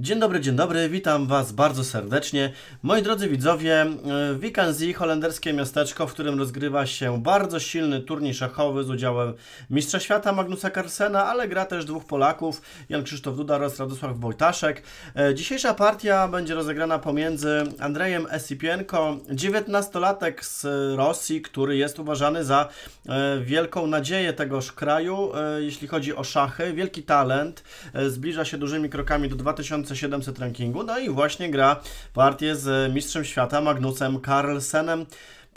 Dzień dobry, dzień dobry, witam Was bardzo serdecznie. Moi drodzy widzowie, e, Wikanzi, holenderskie miasteczko, w którym rozgrywa się bardzo silny turniej szachowy z udziałem mistrza świata Magnusa Carlsena, ale gra też dwóch Polaków, Jan Krzysztof Duda oraz Radosław Wojtaszek. E, dzisiejsza partia będzie rozegrana pomiędzy Andrejem Esipienko, 19-latek z Rosji, który jest uważany za e, wielką nadzieję tegoż kraju, jeśli chodzi o szachy, wielki talent, zbliża się dużymi krokami do 2000 2700 rankingu, no i właśnie gra partię z mistrzem świata Magnusem Carlsenem.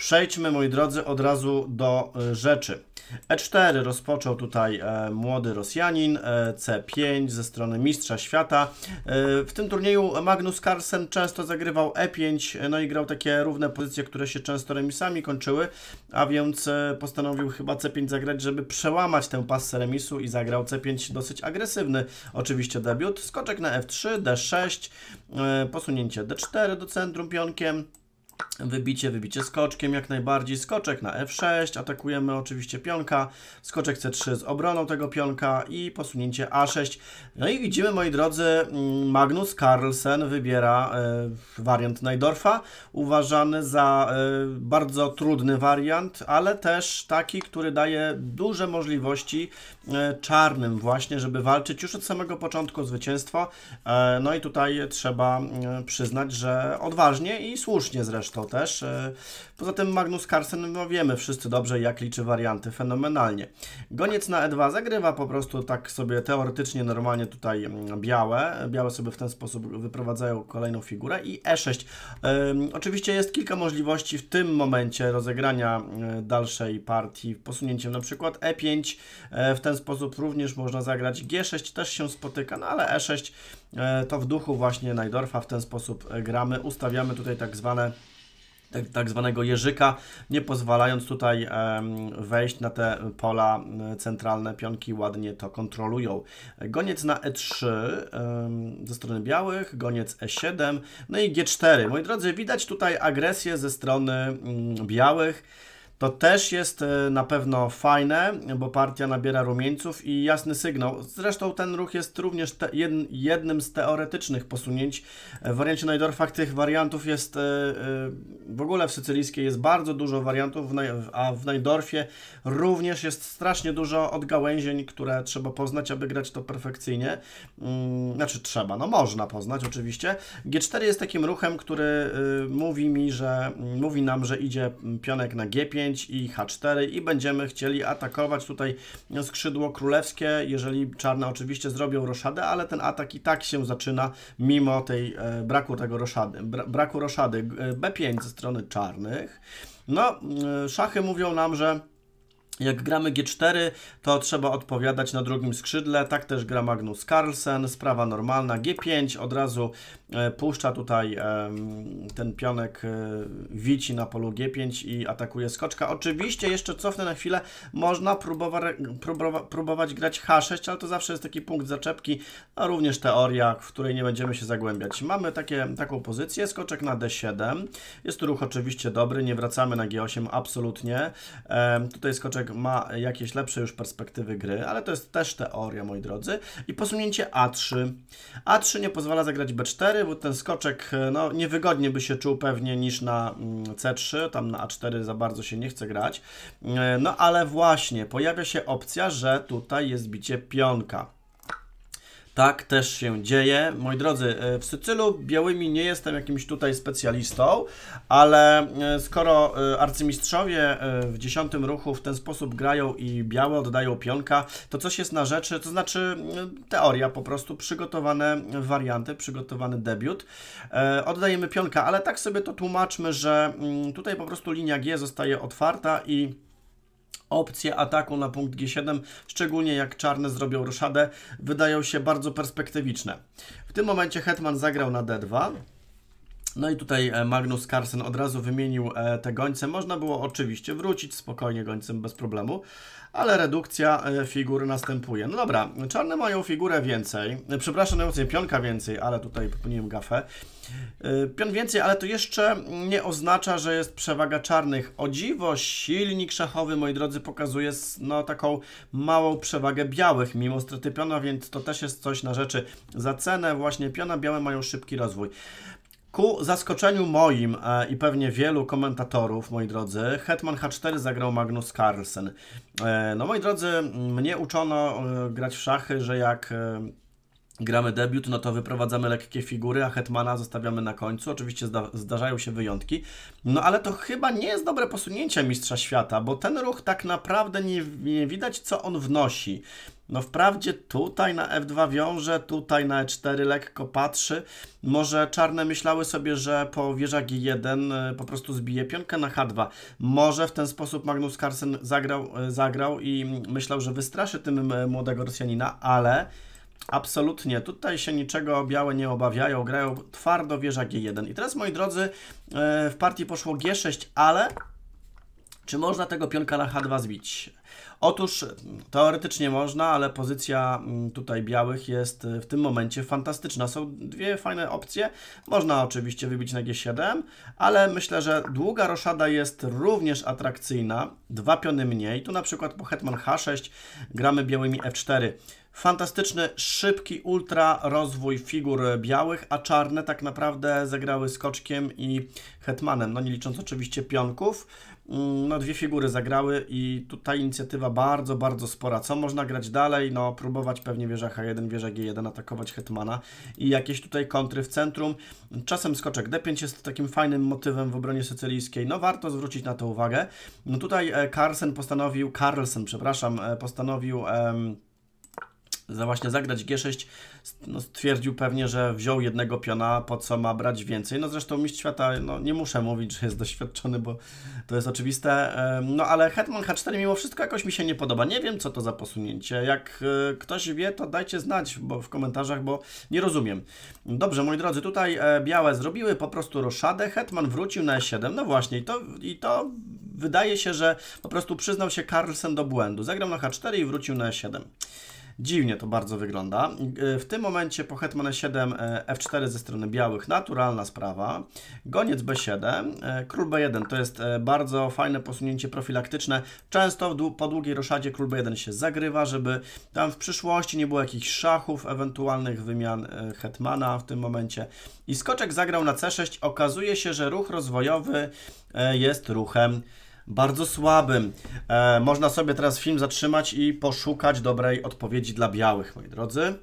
Przejdźmy, moi drodzy, od razu do e, rzeczy. E4 rozpoczął tutaj e, młody Rosjanin, e, C5 ze strony Mistrza Świata. E, w tym turnieju Magnus Carlsen często zagrywał E5, no i grał takie równe pozycje, które się często remisami kończyły, a więc e, postanowił chyba C5 zagrać, żeby przełamać tę pasę remisu i zagrał C5 dosyć agresywny, oczywiście debiut. Skoczek na F3, D6, e, posunięcie D4 do centrum pionkiem, Wybicie, wybicie skoczkiem jak najbardziej. Skoczek na F6, atakujemy oczywiście pionka. Skoczek C3 z obroną tego pionka i posunięcie A6. No i widzimy, moi drodzy, mm, Magnus Carlsen wybiera y, wariant Najdorfa, uważany za y, bardzo trudny wariant, ale też taki, który daje duże możliwości y, czarnym właśnie, żeby walczyć już od samego początku o zwycięstwo. no i tutaj trzeba mm, przyznać, że odważnie i słusznie zresztą zresztą też. E, poza tym Magnus Carlsen, no wiemy wszyscy dobrze, jak liczy warianty, fenomenalnie. Goniec na E2 zagrywa po prostu tak sobie teoretycznie, normalnie tutaj mm, białe. Białe sobie w ten sposób wyprowadzają kolejną figurę i E6. E, oczywiście jest kilka możliwości w tym momencie rozegrania e, dalszej partii posunięciem na przykład E5. W ten sposób również można zagrać G6, też się spotyka, no ale E6 to w duchu właśnie Najdorfa w ten sposób gramy. Ustawiamy tutaj tak zwane tak, tak zwanego jeżyka, nie pozwalając tutaj wejść na te pola e, centralne. Pionki ładnie to kontrolują. Goniec na E3 ze strony białych, goniec E7, no i G4. Moi drodzy, widać tutaj agresję ze strony mm, białych. To też jest e, na pewno fajne, bo partia nabiera rumieńców i jasny sygnał. Zresztą ten ruch jest również jednym z teoretycznych posunięć e, w wariancie Najdorfa Tych wariantów jest e, w ogóle w sycylijskiej jest bardzo dużo wariantów, a w Najdorfie również jest strasznie dużo odgałęzień, które trzeba poznać, aby grać to perfekcyjnie. Mm, znaczy trzeba, no można poznać oczywiście. G4 jest takim ruchem, który mówi mi, że mówi nam, że idzie pionek na G5, i H4 i będziemy chcieli atakować tutaj skrzydło królewskie, jeżeli czarne oczywiście zrobią roszadę, ale ten atak i tak się zaczyna mimo tej e, braku tego roszady, bra, braku roszady e, B5 ze strony czarnych. No, e, szachy mówią nam, że jak gramy G4, to trzeba odpowiadać na drugim skrzydle, tak też gra Magnus Carlsen, sprawa normalna, G5, od razu E, puszcza tutaj ten pionek e, wici na polu G5 i atakuje skoczka. Oczywiście, jeszcze cofnę na chwilę, można próbowa, próbowa, próbować grać H6, ale to zawsze jest taki punkt zaczepki, a również teoria, w której nie będziemy się zagłębiać. Mamy takie, taką pozycję, skoczek na D7, jest ruch oczywiście dobry, nie wracamy na G8 absolutnie. Tutaj skoczek ma jakieś lepsze już perspektywy gry, ale to jest też teoria, moi drodzy. I posunięcie A3. A3 nie pozwala zagrać B4, c bo ten skoczek e, no, niewygodnie by się czuł pewnie niż na mm, C3, tam na A4 za bardzo się nie chce grać. E, no ale właśnie, pojawia się opcja, że tutaj jest bicie pionka. Tak też się dzieje. Moi drodzy, e, w Sycylu białymi nie jestem jakimś tutaj specjalistą, ale e, skoro e, arcymistrzowie w dziesiątym ruchu w ten sposób grają i białe oddają pionka, to coś jest na rzeczy, to znaczy teoria po prostu, przygotowane warianty, przygotowany debiut. Oddajemy pionka, ale tak sobie to tłumaczmy, że mm, tutaj po prostu linia G zostaje otwarta i opcje ataku na punkt G7, szczególnie jak czarne zrobią ruszadę, wydają się bardzo perspektywiczne. W tym momencie hetman zagrał na D2, no i tutaj e, Magnus Carlsen od razu wymienił e, te gońce. Można było oczywiście wrócić spokojnie gońcem bez problemu, ale redukcja e, figur następuje. No dobra, czarne mają figurę więcej, przepraszam, najmocniej pionka więcej, ale tutaj popełniłem gafę. Pion więcej, ale to jeszcze nie oznacza, że jest przewaga czarnych. O dziwo, silnik szachowy, moi drodzy, pokazuje no, taką małą przewagę białych, mimo straty piona, więc to też jest coś na rzeczy. Za cenę właśnie piona białe mają szybki rozwój. Ku zaskoczeniu moim e, i pewnie wielu komentatorów, moi drodzy, Hetman H4 zagrał Magnus Carlsen. E, no moi drodzy, mnie uczono e, grać w szachy, że jak e, gramy debiut, no to wyprowadzamy lekkie figury, a Hetmana zostawiamy na końcu. Oczywiście zda zdarzają się wyjątki, no ale to chyba nie jest dobre posunięcie Mistrza Świata, bo ten ruch tak naprawdę nie, nie widać, co on wnosi. No wprawdzie tutaj na F2 wiąże, tutaj na E4 lekko patrzy. Może czarne myślały sobie, że po wieża G1 e, po prostu zbije pionkę na H2. Może w ten sposób Magnus Carlsen zagrał, e, zagrał i myślał, że wystraszy tym e, młodego Rosjanina, ale... Absolutnie, tutaj się niczego białe nie obawiają, grają twardo wieża G1. I teraz, moi drodzy, w partii poszło G6, ale czy można tego pionka na H2 zbić? Otóż mm, teoretycznie można, ale pozycja mm, tutaj białych jest y, w tym momencie fantastyczna. Są dwie fajne opcje. Można oczywiście wybić na G7, ale myślę, że długa roszada jest również atrakcyjna. Dwa piony mniej. Tu na przykład po hetman H6 gramy białymi F4. Fantastyczny, szybki, ultra rozwój figur białych, a czarne tak naprawdę zagrały skoczkiem i hetmanem, no nie licząc oczywiście pionków. Mm, no dwie figury zagrały i tutaj inicjatywa bardzo, bardzo spora. Co można grać dalej? No próbować pewnie wieża H1, wieża G1, atakować hetmana i jakieś tutaj kontry w centrum. Czasem skoczek D5 jest takim fajnym motywem w obronie sycylijskiej. No warto zwrócić na to uwagę. No tutaj e, Carlsen postanowił, Carlsen, przepraszam, e, postanowił... Em, za właśnie zagrać G6, no stwierdził pewnie, że wziął jednego piona, po co ma brać więcej. No zresztą mistrz świata, no nie muszę mówić, że jest doświadczony, bo to jest oczywiste. No ale Hetman H4 mimo wszystko jakoś mi się nie podoba. Nie wiem, co to za posunięcie. Jak e, ktoś wie, to dajcie znać bo w komentarzach, bo nie rozumiem. Dobrze, moi drodzy, tutaj e, białe zrobiły po prostu roszadę. Hetman wrócił na E7. No właśnie, i to, i to wydaje się, że po prostu przyznał się Carlsen do błędu. Zagrał na H4 i wrócił na E7. Dziwnie to bardzo wygląda. Y, w tym momencie po hetman 7 f4 ze strony białych, naturalna sprawa. Goniec b7, y, król b1 to jest y, bardzo fajne posunięcie profilaktyczne. Często po długiej roszadzie król b1 się zagrywa, żeby tam w przyszłości nie było jakichś szachów, ewentualnych wymian hetmana w tym momencie. I skoczek zagrał na c6. Okazuje się, że ruch rozwojowy jest ruchem bardzo słabym. E, można sobie teraz film zatrzymać i poszukać dobrej odpowiedzi dla białych, moi drodzy.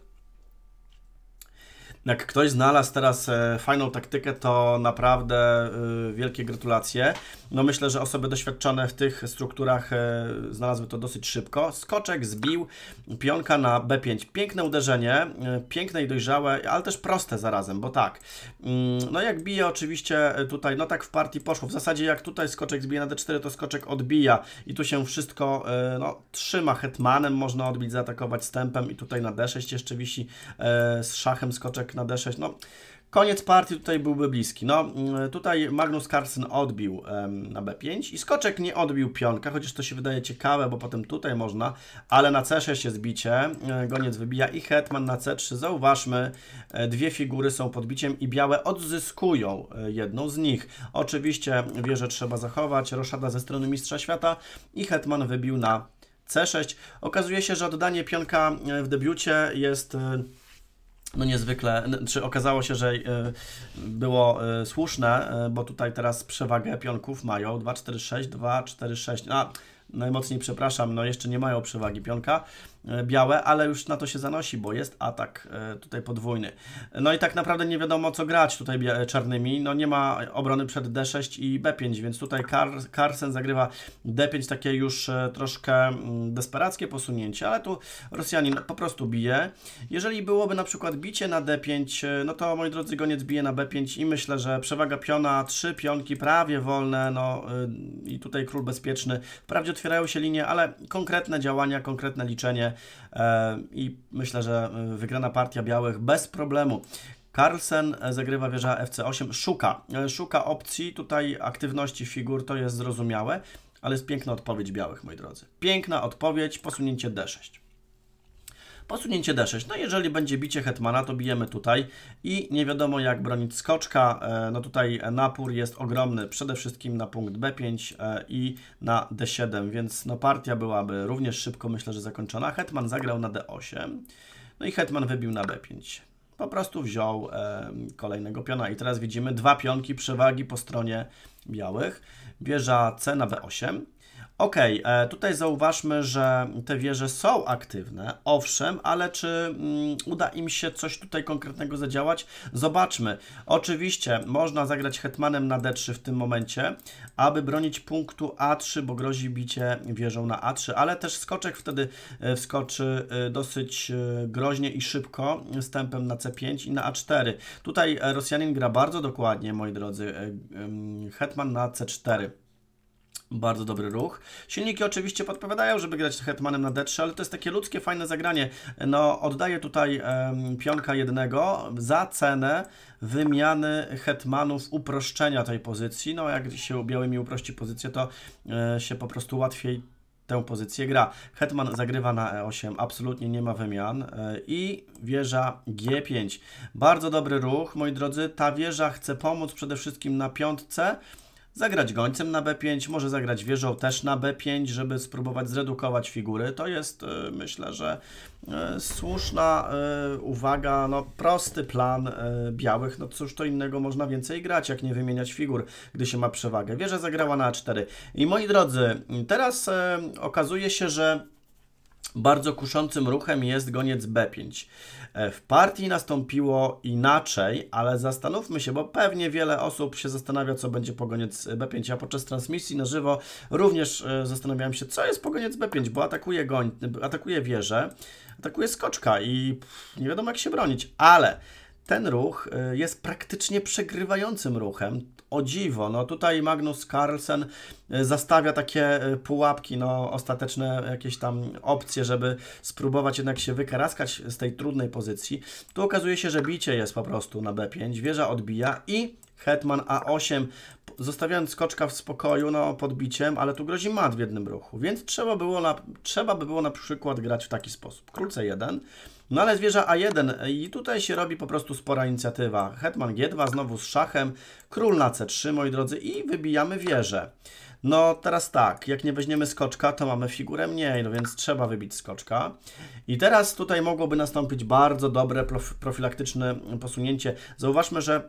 Jak ktoś znalazł teraz e, fajną taktykę, to naprawdę e, wielkie gratulacje. No myślę, że osoby doświadczone w tych strukturach e, znalazły to dosyć szybko. Skoczek zbił pionka na B5. Piękne uderzenie, piękne i dojrzałe, ale też proste zarazem, bo tak. Mm, no jak bije oczywiście tutaj, no tak w partii poszło. W zasadzie jak tutaj skoczek zbije na D4, to skoczek odbija i tu się wszystko no, trzyma hetmanem, można odbić, zaatakować stępem i tutaj na D6 jeszcze wisi z szachem skoczek na D6. No, koniec partii tutaj byłby bliski. No, mm, tutaj Magnus Carlsen odbił em, na B5 i skoczek nie odbił pionka, chociaż to się wydaje ciekawe, bo potem tutaj można, ale na C6 jest bicie, e, goniec wybija i hetman na C3. Zauważmy, e, dwie figury są podbiciem i białe odzyskują e, jedną z nich. Oczywiście wieżę trzeba zachować, roszada ze strony Mistrza Świata i hetman wybił na C6. Okazuje się, że oddanie pionka w debiucie jest no niezwykle, czy okazało się, że e, było e, słuszne, e, bo tutaj teraz przewagę pionków mają 2-4-6, 2-4-6, a najmocniej przepraszam, no jeszcze nie mają przewagi pionka, E, białe, ale już na to się zanosi, bo jest atak e, tutaj podwójny. No i tak naprawdę nie wiadomo co grać tutaj e, czarnymi, no nie ma obrony przed D6 i B5, więc tutaj Carlsen zagrywa D5, takie już troszkę mm, desperackie posunięcie, ale tu Rosjanin po prostu bije. Jeżeli byłoby na przykład bicie na D5, no to moi drodzy goniec bije na B5 i myślę, że przewaga piona, trzy pionki prawie wolne, no y, i tutaj król bezpieczny. Wprawdzie otwierają się linie, ale konkretne działania, konkretne liczenie E, i myślę, że e, wygrana partia białych bez problemu. Carlsen e, zagrywa wieża FC8, szuka, szuka opcji, tutaj aktywności figur, to jest zrozumiałe, ale jest piękna odpowiedź białych, moi drodzy. Piękna odpowiedź, posunięcie D6. Posunięcie D6. No jeżeli będzie bicie hetmana, to bijemy tutaj i nie wiadomo jak bronić skoczka. E, no tutaj napór jest ogromny, przede wszystkim na punkt B5 e, i na D7, więc no partia byłaby również szybko, myślę, że zakończona. Hetman zagrał na D8, no i hetman wybił na B5 po prostu wziął e, kolejnego piona. I teraz widzimy dwa pionki przewagi po stronie białych. Wieża C na B8, Ok, e, tutaj zauważmy, że te wieże są aktywne, owszem, ale czy mm, uda im się coś tutaj konkretnego zadziałać? Zobaczmy. Oczywiście można zagrać hetmanem na d3 w tym momencie, aby bronić punktu a3, bo grozi bicie wieżą na a3, ale też skoczek wtedy e, wskoczy e, dosyć groźnie i szybko stępem na c5 i na a4. Tutaj Rosjanin gra bardzo dokładnie, moi drodzy, hetman na c4. Bardzo dobry ruch. Silniki oczywiście podpowiadają, żeby grać hetmanem na D3, ale to jest takie ludzkie, fajne zagranie. No, oddaję tutaj um, pionka jednego za cenę wymiany hetmanów, uproszczenia tej pozycji. No, jak się białymi uprości pozycję, to e, się po prostu łatwiej tę pozycję gra. Hetman zagrywa na E8, absolutnie nie ma wymian e, i wieża G5. Bardzo dobry ruch, moi drodzy. Ta wieża chce pomóc przede wszystkim na piątce, zagrać gońcem na B5, może zagrać wieżą też na B5, żeby spróbować zredukować figury. To jest, e, myślę, że e, słuszna e, uwaga, no prosty plan białych, no cóż to innego można więcej grać, jak nie wymieniać figur, gdy się ma przewagę. Wieża zagrała na A4. I moi drodzy, teraz okazuje się, że bardzo kuszącym ruchem jest goniec B5. E, w partii nastąpiło inaczej, ale zastanówmy się, bo pewnie wiele osób się zastanawia, co będzie po goniec B5. Ja podczas transmisji na żywo również e, zastanawiałem się, co jest po goniec B5, bo atakuje, goń, atakuje wieżę, atakuje skoczka i nie wiadomo, jak się bronić, ale ten ruch y, jest praktycznie przegrywającym ruchem. O dziwo, no tutaj Magnus Carlsen y, zastawia takie y, pułapki, no ostateczne jakieś tam opcje, żeby spróbować jednak się wykaraskać z tej trudnej pozycji. Tu okazuje się, że bicie jest po prostu na B5, wieża odbija i Hetman A8, zostawiając skoczka w spokoju, no podbiciem, ale tu grozi mat w jednym ruchu, więc trzeba, było na, trzeba by było na przykład grać w taki sposób. c 1. No ale zwierzę A1 i tutaj się robi po prostu spora inicjatywa. Hetman G2 znowu z szachem, król na C3, moi drodzy, i wybijamy wieżę. No teraz tak, jak nie weźmiemy skoczka, to mamy figurę mniej, no więc trzeba wybić skoczka. I teraz tutaj mogłoby nastąpić bardzo dobre profilaktyczne posunięcie. Zauważmy, że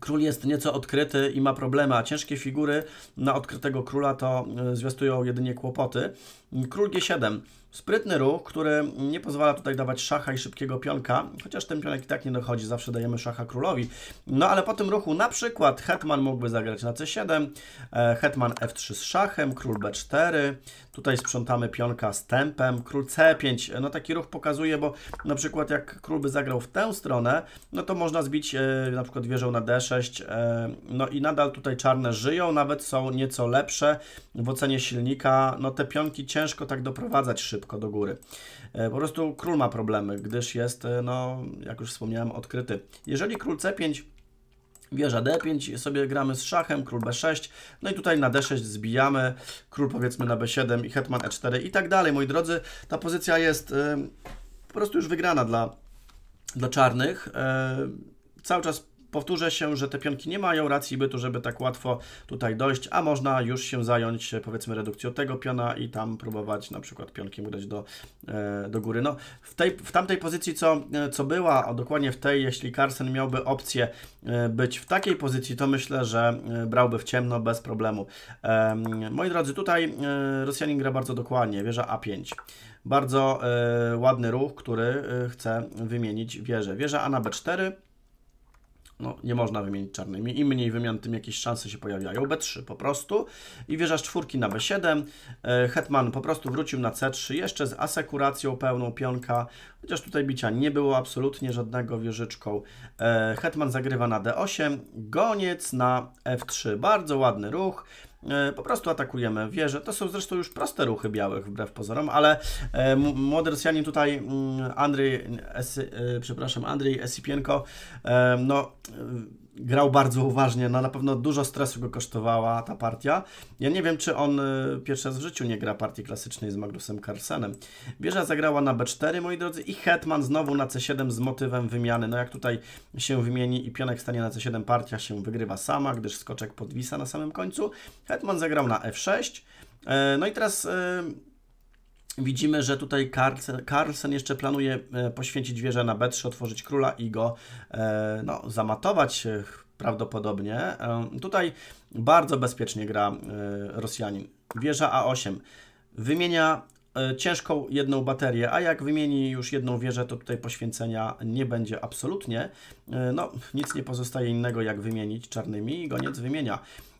Król jest nieco odkryty i ma problemy, a ciężkie figury na odkrytego króla to e, zwiastują jedynie kłopoty. Król G7 Sprytny ruch, który nie pozwala tutaj dawać szacha i szybkiego pionka, chociaż ten pionek i tak nie dochodzi, zawsze dajemy szacha królowi. No ale po tym ruchu na przykład hetman mógłby zagrać na c7, e, hetman f3 z szachem, król b4, tutaj sprzątamy pionka z tempem, król c5, no taki ruch pokazuje, bo na przykład jak król by zagrał w tę stronę, no to można zbić e, na przykład wieżą na d6, e, no i nadal tutaj czarne żyją, nawet są nieco lepsze w ocenie silnika, no te pionki ciężko tak doprowadzać szybko szybko do góry. E, po prostu król ma problemy, gdyż jest, e, no, jak już wspomniałem, odkryty. Jeżeli król C5 Wieża D5, sobie gramy z szachem, król B6, no i tutaj na D6 zbijamy, król powiedzmy na B7 i hetman E4 i tak dalej, moi drodzy. Ta pozycja jest e, po prostu już wygrana dla, dla czarnych. Yy, cały czas powtórzę się, że te pionki nie mają racji bytu, żeby tak łatwo tutaj dojść, a można już się zająć powiedzmy redukcją tego piona i tam próbować na przykład pionkiem udać do, e, do góry. No, w, tej, w tamtej pozycji, co, e, co była, a dokładnie w tej, jeśli Carson miałby opcję e, być w takiej pozycji, to myślę, że brałby w ciemno bez problemu. Moi drodzy, tutaj Rosjanin gra bardzo dokładnie, wieża A5. Bardzo ładny ruch, który chce wymienić wieżę. Wieża A na B4, no, nie można wymienić czarnymi. Im mniej wymian, tym jakieś szanse się pojawiają. B3 po prostu. I wieża czwórki na B7. E, Hetman po prostu wrócił na C3, jeszcze z asekuracją pełną pionka. Chociaż tutaj bicia nie było absolutnie żadnego wieżyczką. E, Hetman zagrywa na D8. Goniec na F3. Bardzo ładny ruch. E, po prostu atakujemy że To są zresztą już proste ruchy białych, wbrew pozorom, ale e, młody Rosjanin tutaj, mm, Andrzej, e, przepraszam, Andrzej Esipienko, no grał bardzo uważnie, no na pewno dużo stresu go kosztowała ta partia. Ja nie wiem, czy on y, pierwszy raz w życiu nie gra partii klasycznej z Magnusem Carlsenem. Wieża zagrała na b4, moi drodzy, i Hetman znowu na c7 z motywem wymiany. No jak tutaj się wymieni i pionek stanie na c7, partia się wygrywa sama, gdyż skoczek podwisa na samym końcu. Hetman zagrał na f6. E, no i teraz e, Widzimy, że tutaj Carlsen, jeszcze planuje e, poświęcić wieżę na B3, otworzyć króla i go e, no, zamatować e, prawdopodobnie. Tutaj bardzo bezpiecznie gra Rosjanin. Wieża A8 wymienia ciężką jedną baterię, a jak wymieni już jedną wieżę, to tutaj poświęcenia nie będzie absolutnie. No, nic nie pozostaje innego jak wymienić czarnymi i goniec wymienia.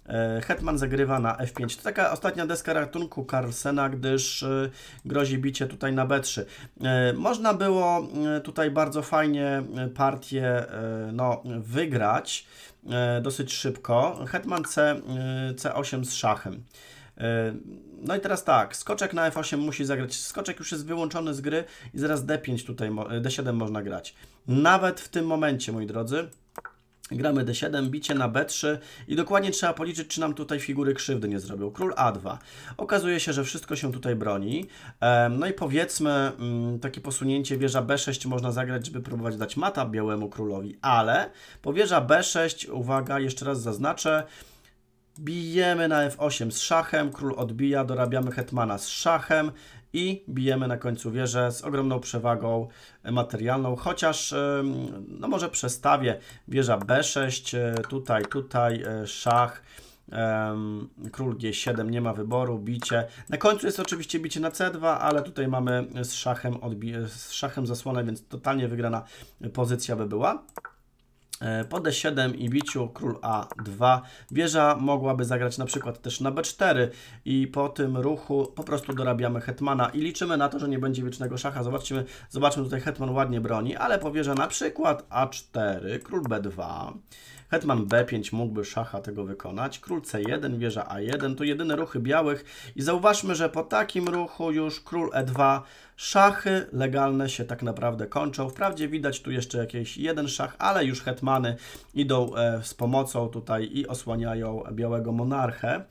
E, Hetman zagrywa na F5. To taka ostatnia deska ratunku Carlsena, gdyż e, grozi bicie tutaj na B3. E, można było tutaj bardzo fajnie partię no, wygrać dosyć szybko. Hetman C, C8 z szachem. No i teraz tak, skoczek na F8 musi zagrać. Skoczek już jest wyłączony z gry i zaraz D5 tutaj, D7 można grać. Nawet w tym momencie, moi drodzy, Gramy D7, bicie na B3 i dokładnie trzeba policzyć, czy nam tutaj figury krzywdy nie zrobił. Król A2. Okazuje się, że wszystko się tutaj broni. No i powiedzmy, mm, takie posunięcie wieża B6 można zagrać, żeby próbować dać mata białemu królowi, ale powierza wieża B6, uwaga, jeszcze raz zaznaczę, Bijemy na f8 z szachem, król odbija, dorabiamy hetmana z szachem i bijemy na końcu wieżę z ogromną przewagą materialną, chociaż no może przestawię wieża b6, e, tutaj, tutaj e, szach, król g7, nie ma wyboru, bicie. Na końcu jest oczywiście bicie na c2, ale tutaj mamy z szachem, z szachem zasłonę, więc totalnie wygrana pozycja by była. E, po d7 i biciu król a2 wieża mogłaby zagrać na przykład też na b4 i po tym ruchu po prostu dorabiamy hetmana i liczymy na to, że nie będzie wiecznego szacha. Zobaczmy, zobaczmy tutaj hetman ładnie broni, ale po wieża na przykład a4, król b2, Hetman B5 mógłby szacha tego wykonać. Król C1, wieża A1. Tu jedyne ruchy białych. I zauważmy, że po takim ruchu już król E2 szachy legalne się tak naprawdę kończą. Wprawdzie widać tu jeszcze jakiś jeden szach, ale już hetman idą e, z pomocą tutaj i osłaniają białego monarchę.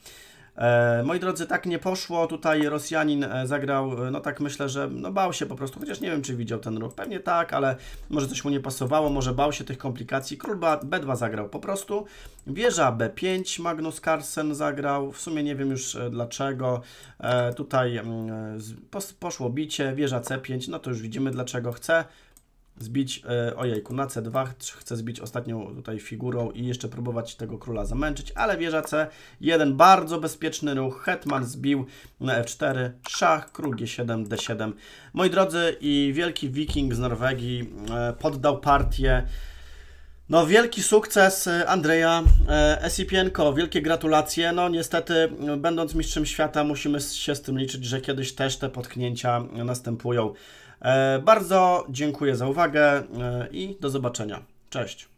E, moi drodzy, tak nie poszło. Tutaj Rosjanin e, zagrał, no tak myślę, że no bał się po prostu, chociaż nie wiem, czy widział ten ruch. Pewnie tak, ale może coś mu nie pasowało, może bał się tych komplikacji. Król B2 zagrał po prostu. Wieża B5 Magnus Carlsen zagrał. W sumie nie wiem już dlaczego. Tutaj mm, poszło bicie, wieża C5, no to już widzimy dlaczego chce zbić, e, ojejku, na C2 chcę zbić ostatnią tutaj figurą i jeszcze próbować tego króla zamęczyć, ale wieża C1, bardzo bezpieczny ruch, hetman zbił na F4, szach, król G7, D7. Moi drodzy i wielki wiking z Norwegii e, poddał partię no, wielki sukces e, Andrzeja Esipienko, wielkie gratulacje. No, niestety, będąc mistrzem świata, musimy się z tym liczyć, że kiedyś też te potknięcia następują. E, bardzo dziękuję za uwagę e, i do zobaczenia. Cześć.